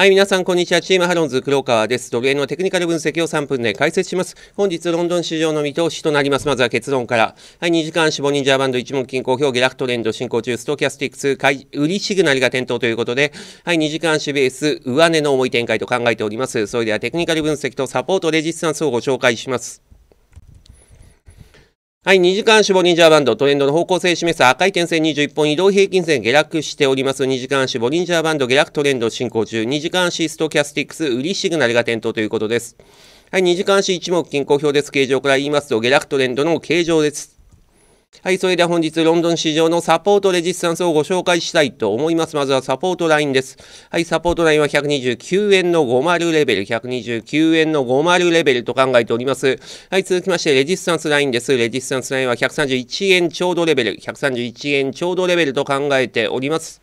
はい、皆さん、こんにちは。チームハロンズ、黒川です。ドル円のテクニカル分析を3分で解説します。本日、ロンドン市場の見通しとなります。まずは結論から。はい、2時間足ボニンジャーバンド一目均衡表、下落トレンド進行中、ストキャスティックス、買い、売りシグナルが点灯ということで、はい、2時間足ベース、上値の重い展開と考えております。それでは、テクニカル分析とサポートレジスタンスをご紹介します。はい、2時間ボリンジャーバンド、トレンドの方向性示す赤い点線21本移動平均線下落しております。2時間ボリンジャーバンド下落トレンド進行中、2時間足ストキャスティックス売りシグナルが点灯ということです。はい、2時間足一目均衡表です。形状から言いますと、下落トレンドの形状です。はい、それでは本日ロンドン市場のサポートレジスタンスをご紹介したいと思います。まずはサポートラインです。はい、サポートラインは129円の50レベル、129円の50レベルと考えております。はい、続きましてレジスタンスラインです。レジスタンスラインは131円ちょうどレベル、131円ちょうどレベルと考えております。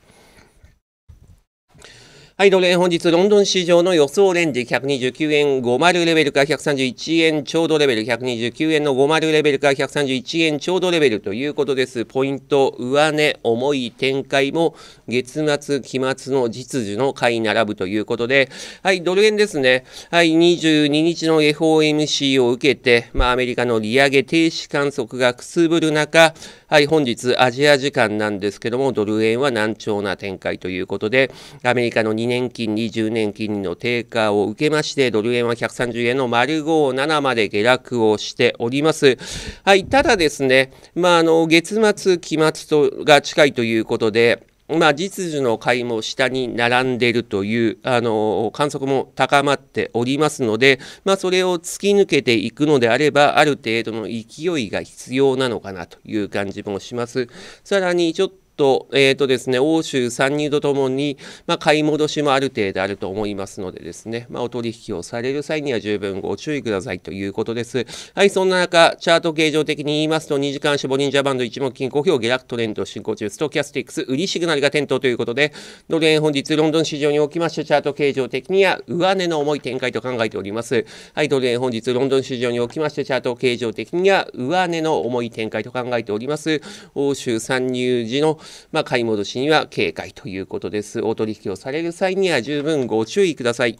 はい、ドル円本日、ロンドン市場の予想レンジ129円50レベルから131円ちょうどレベル、129円の50レベルから131円ちょうどレベルということです。ポイント、上値、重い展開も月末、期末の実需の買い並ぶということで、はい、ドル円ですね。はい、22日の FOMC を受けて、まあ、アメリカの利上げ停止観測がくすぶる中、はい、本日アジア時間なんですけども、ドル円は難聴な展開ということで、アメリカの2年金利、10年金利の低下を受けまして、ドル円は130円の丸57まで下落をしております。はい、ただですね、まあ、あの、月末、期末とが近いということで、まあ、実需の買いも下に並んでいるというあの観測も高まっておりますので、まあ、それを突き抜けていくのであればある程度の勢いが必要なのかなという感じもします。さらにちょっと、えっ、ー、とですね、欧州参入とともに、まあ、買い戻しもある程度あると思いますのでですね、まあ、お取引をされる際には十分ご注意くださいということです。はい、そんな中、チャート形状的に言いますと、2時間ボリンジャーバンド一目金5表、下落トレンド進行中、ストキャスティックス、売りシグナルが点灯ということで、ドル円本日、ロンドン市場におきまして、チャート形状的には上値の重い展開と考えております。はい、ドル円本日、ロンドン市場におきまして、チャート形状的には上値の重い展開と考えております。欧州参入時のまあ、買い戻しには警戒ということです。お取引をされる際には十分ご注意ください。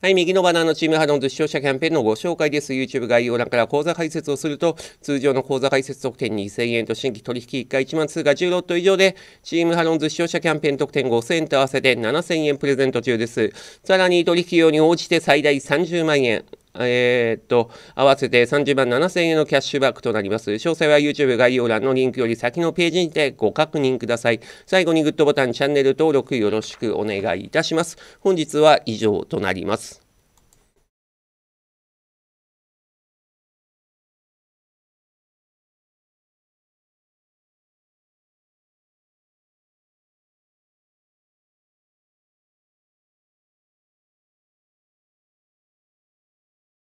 はい、右のバナーのチームハロンズ視聴者キャンペーンのご紹介です。YouTube 概要欄から講座開設をすると、通常の講座開設特典2000円と新規取引1回1万通が10ロット以上で、チームハロンズ視聴者キャンペーン特典5000円と合わせて7000円プレゼント中です。さらに取引用に応じて最大30万円。えー、っと、合わせて30万7000円のキャッシュバックとなります。詳細は YouTube 概要欄のリンクより先のページにてご確認ください。最後にグッドボタン、チャンネル登録よろしくお願いいたします。本日は以上となります。